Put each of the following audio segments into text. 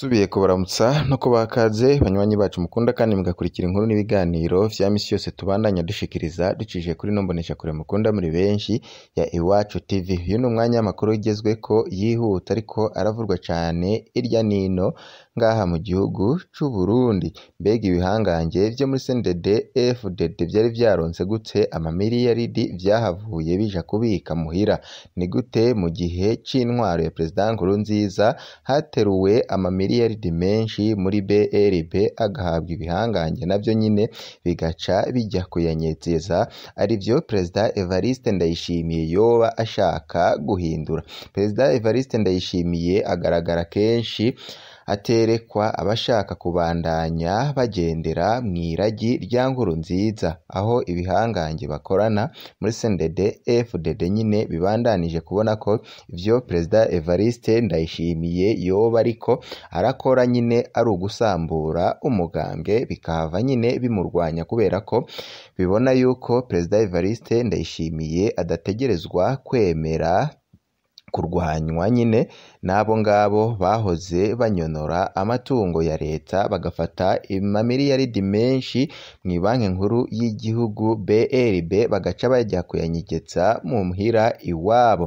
Nsubiye kubaramutsa no kubaha banywanyi bacu mukunda kandi mugakurikira inkuru n'ibiganiro bya minsi yose tubandanya dushikiriza ducishije kuri ino kure mukunda muri benshi ya Iwacu TV. Uyu ni umwanya w'amakuru ko yihuta ariko aravurwa cyane hirya n'ino ngaha mu gihugu cy'u Burundi mbega ibihangange byo muri CNDD-FDD byari vyaronse gutse amamiliyaridi vyahavuye bija kubika muhira ni gute mu gihe c'intwaro ya Perezida nziza hateruwe amamiliyaridi menshi muri BRB agahabwa ibihangange navyo nyene bigaca bijya bija ari byo Perezida Evariste Ndayishimiye yoba ashaka guhindura Perezida Evariste Ndayishimiye agaragara kenshi aterekwa abashaka kubandanya bagendera mu iragi rya Nkurunziza aho ibihangange bakorana muri CNDD FDD nyine bibandanije kubona ko ivyo Perezida Evariste Ndayishimiye yoba ariko arakora nyine ari ugusambura umugambwe bikahava nyine bimurwanya kubera ko bibona yuko Perezida Evariste Ndayishimiye adategerezwa kwemera kurwanywa nyine n'abo ngabo bahoze banyonora amatungo ya leta bagafata amamiliyaridi menshi mu Banki Nkuru y'Igihugu BRB bagaca bajya kuyanyegetsa mu muhira iwabo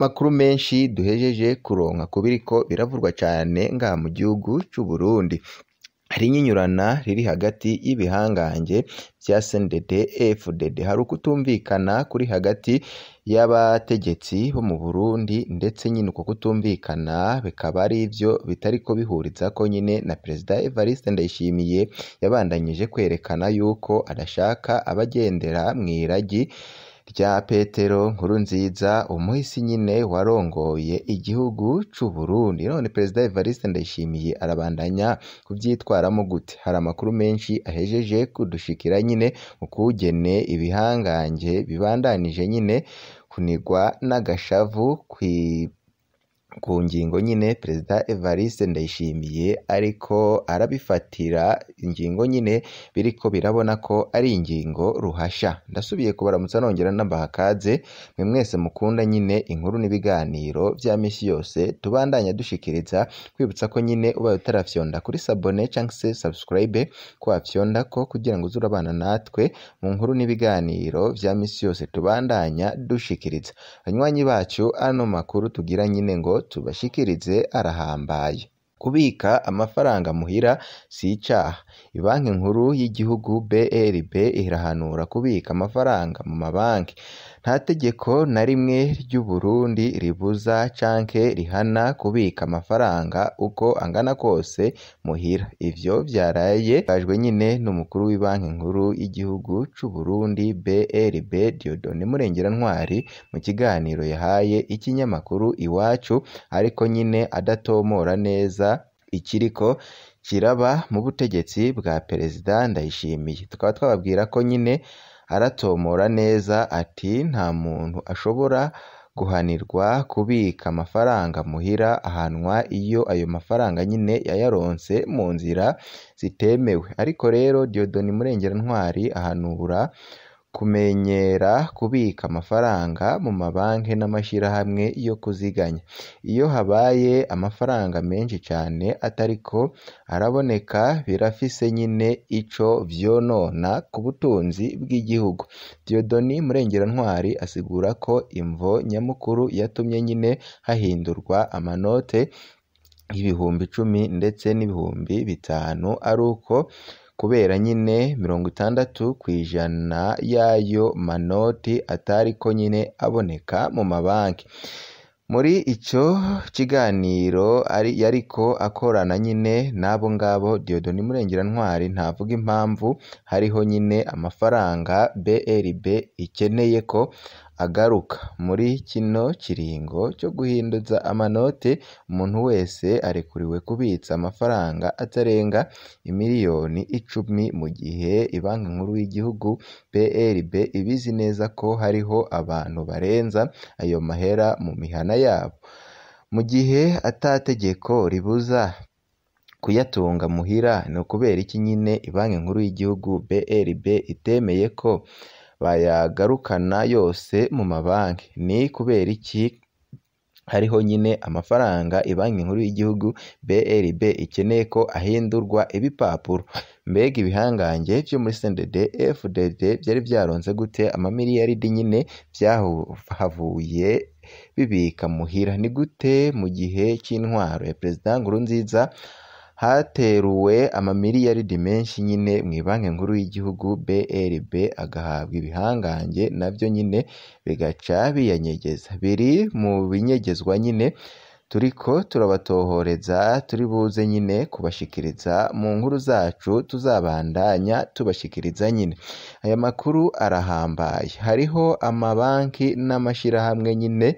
makuru menshi duhejeje kuronka kubiriko biravurwa cyane nga mu gihugu cy'u Burundi hari inyinyurana riri hagati y'ibihangange vya SNDD FDD hari ukutumvikana kuri hagati y'abategetsi bo mu Burundi ndetse nyine uko kutumvikana bikaba ari byo bitariko bihuriza ko nyine na Perezida Evariste Ndayishimiye yabandanyije kwerekana yuko adashaka abagendera mu iragi rya Petero Nkuru nziza umuhisi nyine warongoye igihugu cyu Burundi none Perezida Evariste Ndayishimiye arabandanya kubyitwaramo gute hari amakuru menshi ahejeje kudushikira nyine ukugene ibihangange bibandanije nyine kunigwa n'agashavu ku ku ngingo nyine perezida evariste ndayishimiye ariko arabifatira ingingo nyine biri ko birabona ko ari ingingo ruhasha ndasubiye kubaramutsa nongera nabaha kaze mwe mwese mukunda nyine inkuru n'ibiganiro bya misi yose tubandanya dushikiriza kwibutsa ko nyine ubaye utarafyonda kuri sabone cyangwa se subscribe ko wafyonda ko kugira ngo uzurabana natwe mu nkuru n'ibiganiro bya misi yose tubandanya dushikiriza banywanyi bacu ano makuru tugira nyine ngo tubashyikirize arahambaye kubika amafaranga muhira si icyaha Banki Nkuru y'Igihugu BRB irahanura kubika amafaranga mu mabanki nta tegeko na rimwe ry'u Burundi ribuza canke rihana kubika amafaranga uko angana kose muhira ivyo vyaraye bitangajwe nyine n'umukuru w'ibanki nkuru y'igihugu c'u Burundi BRB Dieudonné Murengerantwari mu kiganiro yahaye ikinyamakuru Iwacu ariko nyine adatomora neza ikiriko kiraba mu butegetsi bwa Perezida Ndayishimiye tukaba twababwira ko nyine aratombora neza ati “Nta muntu ashobora guhanirwa kubika amafaranga muhira ahanwa iyo ayo mafaranga nyine yayaronse mu nzira zitemewe” ariko rero Diodoni Murengera Ntwari ahanura kumenyera kubika amafaranga mu mabanki n'amashyirahamwe yo kuziganya iyo habaye amafaranga menshi cyane atariko araboneka birafise nyine ico vyonona ku butunzi bw'igihugu Dieudonné Murengerantwari asigura ko imvo nyamukuru yatumye nyine hahindurwa amanote y'ibihumbi icumi ndetse n'ibihumbi bitanu ari uko kubera nyine mirongo itandatu ku ijana y'ayo manoti atari ko nyine aboneka mu mabanki muri icyo kiganiro yariko akorana nyine n'abo ngabo Dieudonne Murengera-Ntwari ntavuga impamvu hariho nyine amafaranga BRB ikeneye ko agaruka. Muri kino kiringo cyo guhinduza amanote umuntu wese arekuriwe kubitsa amafaranga atarenga imiliyoni icumi mu gihe Banki Nkuru y'Igihugu plb ibizi neza ko hariho abantu barenza ayo mahera mu mihana yabo mu gihe ata ribuza kuyatunga muhira ni ukubera iki nyine Banki Nkuru y'Igihugu (BRB) itemeye ko bayagarukana yose mu mabanki ni kubera iki hariho nyine amafaranga Banki Nkuru y'Igihugu BRB ikeneye ko ahindurwa ibipapuro mbega ibihangange byo muri CNDD FDD byari byaronze gute amamiliyaridi nyine byahavuye bibika muhira ni gute mu gihe cy'intwaro ya Perezida Nkuru nziza hateruwe amamiliyaridi menshi nyine mu ibanki nkuru y'igihugu BLB agahabwa ibihangange nabyo nyine bigaca biyanyegeza biri mu binyegezwa nyine turiko turabatohoreza turi buze nyine kubashikiriza mu nkuru zacu tuzabandanya tubashikiriza nyine aya makuru arahambaye hariho amabanki n’amashyirahamwe nyine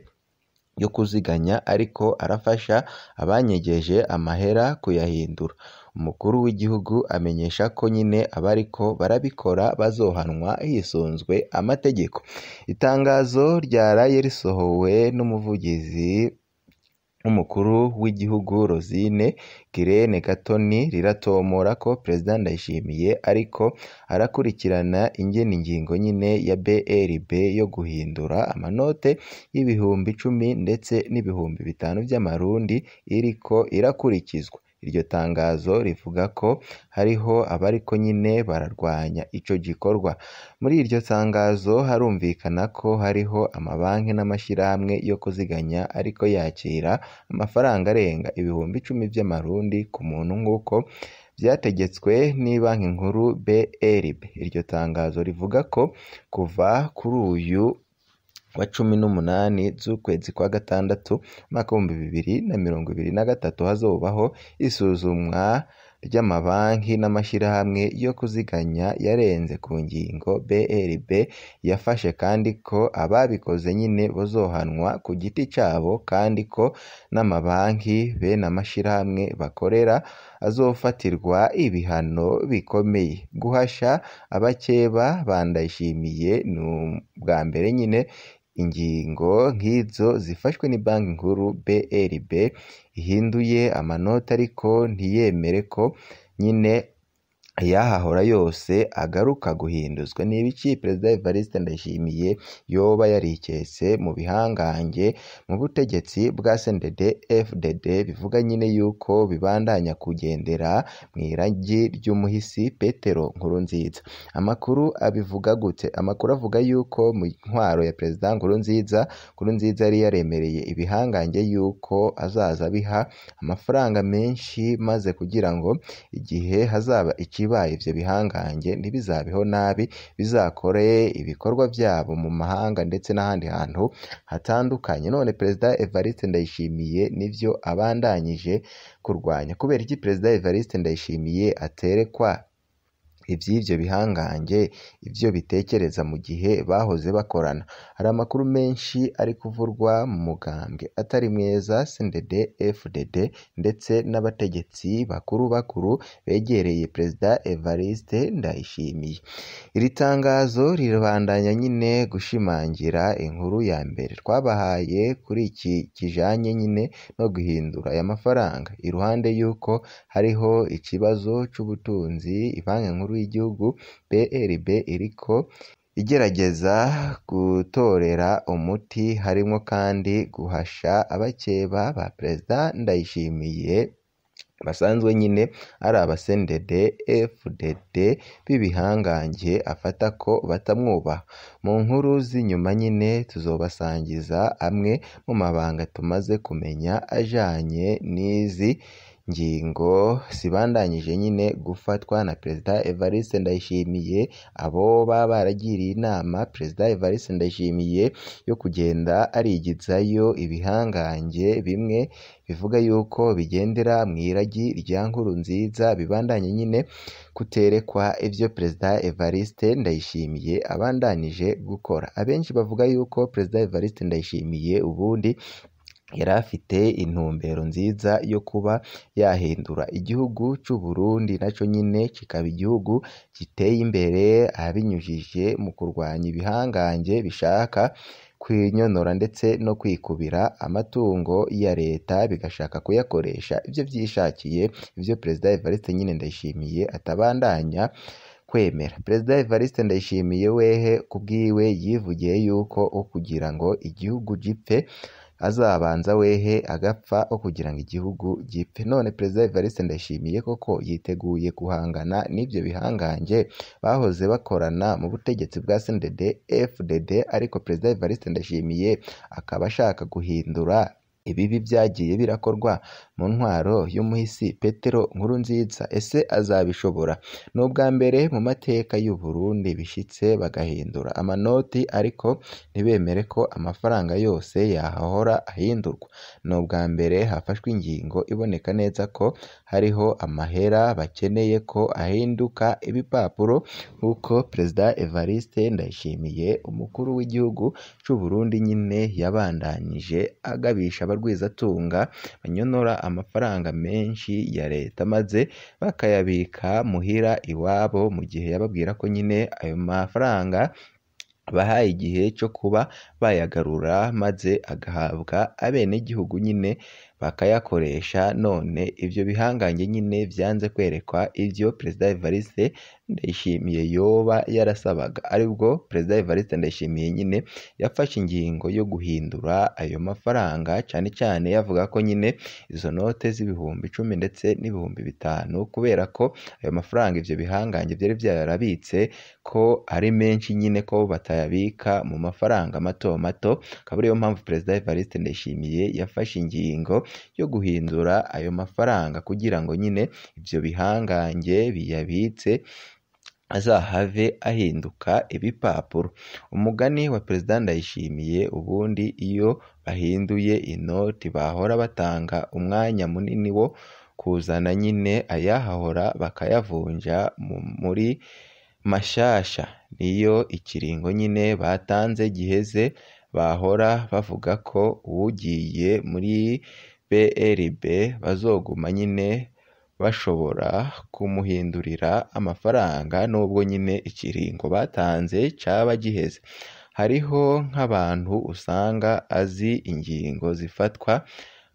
yo kuziganya ariko arafasha abanyegeje amahera kuyahindura umukuru w'igihugu amenyesha ko nyine abariko barabikora bazohanwa hisunzwe amategeko itangazo ryaraye risohowe n'umuvugizi n'umukuru w'igihugu Rosine Guilaine Katoni riratomora ko Perezida Ndayishimiye ariko arakurikirana ingena ingingo nyine ya BRB yo guhindura amanote y'ibihumbi icumi ndetse n'ibihumbi bitanu by'amarundi iriko irakurikizwa Iryo tangazo rivuga ko hariho abariko nyine bararwanya ico gikorwa. Muri iryo tangazo harumvikana ko hariho amabanki n'amashyirahamwe yo kuziganya ariko yakira amafaranga arenga ibihumbi icumi vy'amarundi ku muntu nk'uko byategetswe n'Ibanki Nkuru BRB. Iryo tangazo rivuga ko kuva kuri uyu wa cumi n'umunani z'ukwezi kwa gatandatu umwaka w'ibihumbi bibiri na mirongo ibiri na gatatu hazobaho isuzumwa ry'amabanki n'amashyirahamwe yo kuziganya yarenze ku ngingo BRB yafashe kandi ko ababikoze nyine bazohanwa ku giti cyabo kandi ko n'amabanki bene amashyirahamwe bakorera azofatirwa ibihano bikomeye guhasha abakeba Bandayishimiye ni ubwa mbere nyine Ingingo nk'izo zifashwe ni Banki Nkuru BRB ihinduye amanoti ariko ntiyemere ko nyine ayahahora yose agaruka guhinduzwa niba iki Perezida Evariste Ndayishimiye yoba yariketse mu bihangange mu butegetsi bwa CNDD FDD bivuga nyine yuko bibandanya kugendera mu irangi ry'umuhisi Petero Nkurunziza amakuru abivuga gute amakuru avuga yuko mu ntwaro ya Perezida Nkurunziza Nkurunziza yari yaremereye ibihangange yuko azaza biha amafaranga menshi maze kugira ngo igihe hazaba iki kiba ibyo bihangange ntibizabeho nabi bizakore ibikorwa byabo mu mahanga ndetse n'ahandi hantu hatandukanye none perezida Evariste Ndayishimiye nibyo abandanyije kurwanya kubera iki perezida Evariste Ndayishimiye aterekwa iby'ibyo bihangange, ibyo bitekereza mu gihe bahoze bakorana. Hari amakuru menshi ari kuvurwa mu mugambwe atari mwiza CNDD FDD ndetse n'abategetsi bakuru bakuru begereye Perezida Evariste Ndayishimiye. Iri tangazo ribandanya nyine gushimangira inkuru ya mbere twabahaye kuri iki kijanye nyine no guhindura aya mafaranga, iruhande y'uko hariho ikibazo cy’ubutunzi Banki Nkuru w'igihugu PLB iriko igerageza gutorera umuti harimo kandi guhasha abakeba ba Perezida Ndayishimiye basanzwe nyine ari abasendede FDD b'ibihangange afata ko batamwubaha mu nkuru z'inyuma nyine tuzobasangiza amwe mu mabanga tumaze kumenya ajanye n'izi ngingo zibandanyije nyine gufatwa na Perezida Evariste Ndayishimiye abo baba baragiriye inama Perezida Evariste Ndayishimiye yo kugenda arigitsayo ibihangange bimwe bivuga yuko bigendera mu iragi rya nziza bibandanye nyine kuterekwa ibyo Perezida Evariste Ndayishimiye abandanije gukora abenshi bavuga yuko Perezida Evariste Ndayishimiye ubundi yari afite intumbero nziza yo kuba yahindura igihugu cy'u Burundi nacyo nyine kikaba igihugu giteye imbere abinyujije mu kurwanya ibihangange bishaka kwiyonora ndetse no kwikubira amatungo ya leta bigashaka kuyakoresha ibyo byishakiye ibyo Perezida Evariste nyine Ndayishimiye atabandanya kwemera Perezida Evariste Ndayishimiye wehe ku bwiwe yivugiye yuko wo kugira ngo igihugu gipfe azabanza wehe agapfa wo kugira ngo igihugu gipfe none Perezida Evariste Ndayishimiye koko yiteguye guhangana n'ibyo bihangange bahoze bakorana mu butegetsi bwa CNDD FDD ariko Perezida Evariste Ndayishimiye akaba ashaka guhindura Ibibi byagiye birakorwa mu ntwaro y'umuhisi Petero nkuru Nkurunziza ese azabishobora? Ni ubwa mbere mu mateka y'u Burundi bishyitse bagahindura amanoti ariko ntibemere ko amafaranga yose yahahora ahindurwa. Ni ubwa mbere hafashwe ingingo iboneka neza ko hariho amahera bakeneye ko ahinduka ibipapuro nk'uko Perezida Evariste Ndayishimiye umukuru w'igihugu cy'u Burundi nyine yabandanyije agabisha abarwizatunga banyonora amafaranga menshi ya leta maze bakayabika muhira iwabo mu gihe yababwira ko nyine ayo mafaranga bahaye igihe cyo kuba bayagarura maze agahabwa abenegihugu nyine bakayakoresha none ibyo bihangange nyine byanze kwerekwa ibyo Perezida Evariste Ndayishimiye yoba yarasabaga aribwo Perezida Evariste Ndayishimiye nyine yafashe ingingo yo guhindura ayo mafaranga cyane cyane yavuga ko nyine izo note z'ibihumbi icumi ndetse n'ibihumbi bitanu kubera ko ayo mafaranga ibyo bihangange byari byarabitse ko ari menshi nyine ko batayabika mu mafaranga mato mato akaba ariyo mpamvu Perezida Evariste Ndayishimiye yafashe ingingo yo guhindura ayo mafaranga kugira ngo nyine ibyo bihangange biyabitse azahave ahinduka ibipapuro, umugani wa perezida Ndayishimiye ubundi iyo bahinduye inoti bahora batanga umwanya munini wo kuzana nyine ayahahora bakayavunja muri mashasha, niyo ikiringo nyine batanze giheze bahora bavuga ko ugiye muri BRB bazoguma nyine bashobora kumuhindurira amafaranga nubwo nyine ikiringo batanze cyaba giheze hariho nk'abantu usanga azi ingingo zifatwa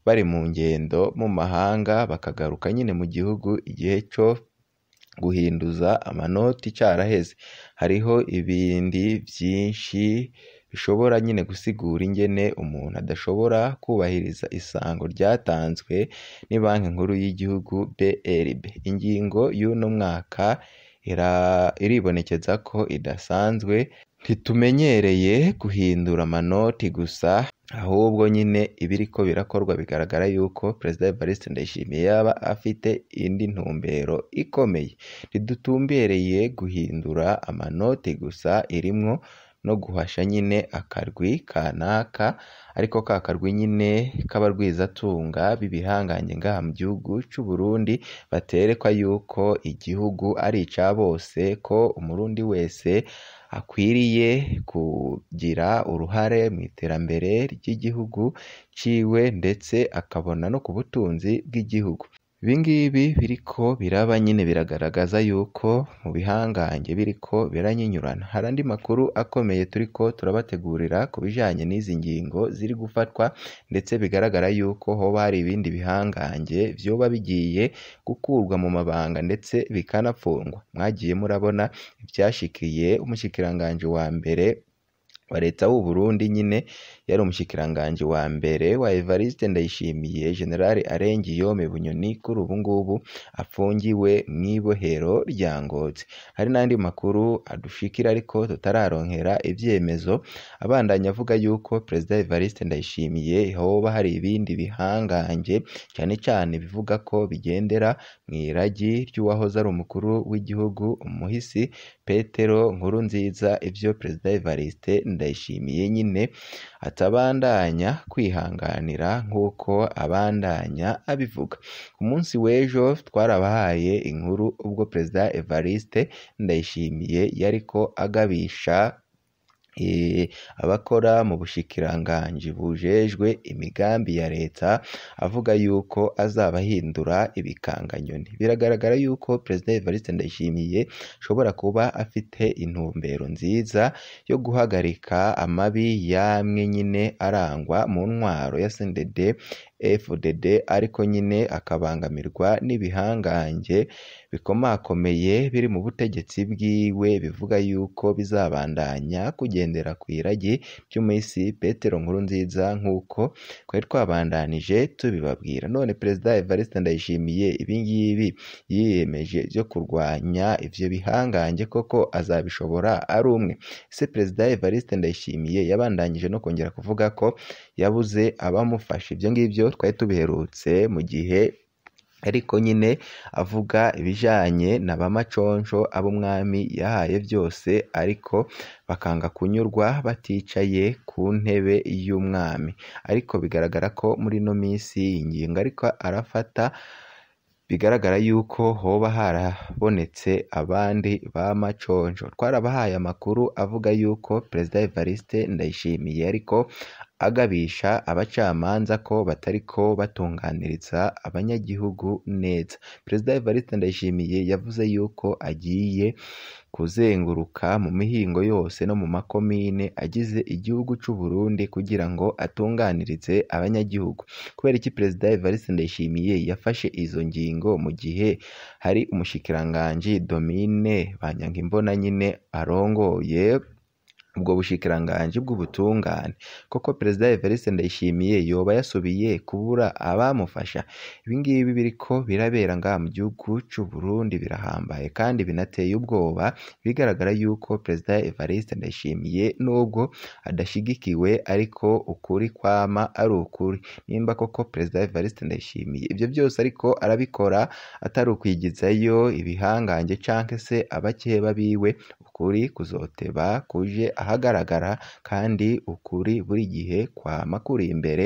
bari mu ngendo mu mahanga bakagaruka nyine mu gihugu igihe cyo guhinduza amanoti cyaraheze hariho ibindi byinshi ishobora nyine gusigura ingene umuntu adashobora kubahiriza isango ryatanzwe ni banki nkuru y'igihugu BRB ingingo y'uno mwaka iribonekeza ko idasanzwe ntitumenyereye guhindura amanoti gusa ahubwo nyine ibiri ko birakorwa bigaragara yuko perezida Evariste Ndayishimiye yaba afite indi ntumbero ikomeye ntidutumbereye guhindura amanoti gusa irimo no guhashya nyine akarwi kanaka ariko ka karwi nyine k'abarwizatunga b'ibihangange ngaha mu gihugu cy'u Burundi baterekwa yuko igihugu ari icya bose ko umurundi wese akwiriye kugira uruhare mu iterambere ry'igihugu ciwe ndetse akabona no ku butunzi bw'igihugu Ibi ngibi biriko biraba nyine biragaragaza yuko mu bihangange biriko biranyinyurana, hari andi makuru akomeye turiko turabategurira ku bijyanye n'izi ngingo ziri gufatwa ndetse bigaragara yuko hoba hari ibindi bihangange vyoba bigiye gukurwa mu mabanga ndetse bikanapfungwa. Mwagiye murabona ivyashikiye umushikiranganji wa mbere wa leta wu Burundi nyine yari umushikiranganji wa mbere wa Evariste Ndayishimiye General Arengi Yome Bunyoni kuri ubu ngubu afungiwe mu ibohero rya Ngotsi hari n'andi makuru adushikira ariko tutararonkera ibyemezo abandanya avuga yuko Perezida Evariste Ndayishimiye hoba hari ibindi bihangange cyane cyane bivuga ko bigendera mu iragi ry'uwahoze ari umukuru w'igihugu umuhisi Petero nkuru nziza ibyo Perezida Evariste Ndayishimiye nyine atabandanya kwihanganira nk'uko abandanya abivuga ku munsi w'ejo twarabahaye inkuru ubwo Perezida Evariste Ndayishimiye yariko agabisha abakora mu bushikiranganji bujejwe imigambi ya leta avuga yuko azabahindura ibikanganyoni biragaragara yuko perezida Evariste Ndayishimiye ashobora kuba afite intumbero nziza yo guhagarika amabi yamwe nyine arangwa mu ntwaro ya sendede FDD ariko nyine akabangamirwa n'ibihangange bikomakomeye biri mu butegetsi bwiwe bivuga yuko bizabandanya kugendera ku iragi ry'umuhisi Petero nkuru nziza nk'uko twari twabandanije tubibabwira none Perezida Evariste Ndayishimiye ibi yiyemeje byo kurwanya ibyo bihangange koko azabishobora ari umwe ese Perezida Evariste Ndayishimiye yabandanyije no kongera kuvuga ko yabuze abamufasha ibyo ngibyo twari tubiherutse mu gihe ariko nyine avuga ibijyanye na ba maconco ab'umwami yahaye byose ariko bakanga kunyurwa baticaye ku ntebe y'umwami ariko bigaragara ko muri ino minsi ingingo ariko arafata bigaragara yuko hoba harabonetse abandi ba maconjo twarabahaye amakuru avuga yuko perezida evariste ndayishimiye ariko agabisha abacamanza ko batariko batunganiriza abanyagihugu neza Perezida Evariste Ndayishimiye yavuze yuko agiye kuzenguruka mu mihingo yose no mu makomine agize igihugu cy'u Burundi kugira ngo atunganirize abanyagihugu kubera iki Perezida Evariste Ndayishimiye yafashe izo ngingo mu gihe hari umushyikiranganji Domine banyanga imbona nyine arongoye ubwo bushikiranganji bw'ubutungane koko perezida evariste ndayishimiye yoba yasubiye kubura abamufasha ibingibi ko birabera ngaha mu gihugu c'u burundi birahambaye kandi binateye ubwoba bigaragara yuko perezida evariste ndayishimiye nubwo adashyigikiwe ariko ukuri kwama ari ukuri nimba koko perezida evariste ndayishimiye ibyo byose ariko arabikora atari ukwigizayo ibihangange canke se abakeba biwe ukuri kuzoteba kuje ahagaragara kandi ukuri buri gihe kwama kuri imbere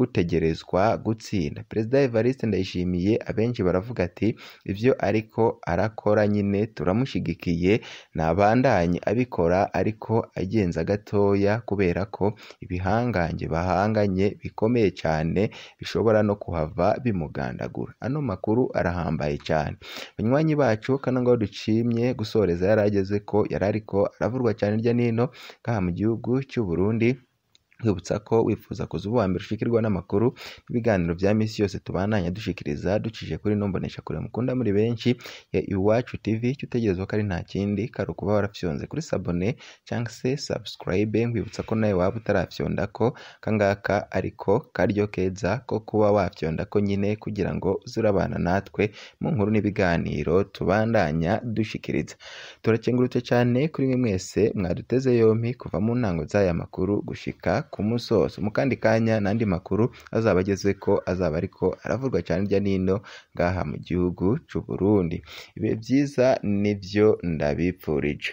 gutegerezwa gutsinda Perezida Evariste Ndayishimiye abenshi baravuga ati ibyo ariko arakora nyine turamushyigikiye ntabandanye abikora ariko agenza gatoya kubera ko ibihangange bahanganye bikomeye cyane bishobora no kuhava bimugandagura ano makuru arahambaye cyane banywanyi bacu kano ngo ducimye gusoreza yari ageze ko yari ariko aravurwa cyane hirya no hino mu gihugu cy'u Burundi nkwibutsa ko wifuza kuza uba uwa mbere ushikirwa n'amakuru y'ibiganiro bya minsi yose tubandanya dushikiriza ducishije kuri ino kure mukunda muri benshi ya iwacu tv icyo utegereza ko ari nta kindi kari ukuba warafyonze kuri sabone cyangwa se subscribe nkwibutsa ko nawe waba utarafyonda ko kangaka ariko karyo keza ko kuba wafyonda ko nyine kugira ngo uze natwe mu nkuru n'ibiganiro tubandanya dushikiriza turakengurutse cyane kuri mwe mwese mwaduteze yombi kuva mu ntango z'aya makuru gushika ku munsi wose mu kandi kanya n'andi makuru azaba ageze ko azaba ariko aravurwa cyane hirya no ngaha mu gihugu cy'u Burundi ibihe byiza nibyo ndabipfurije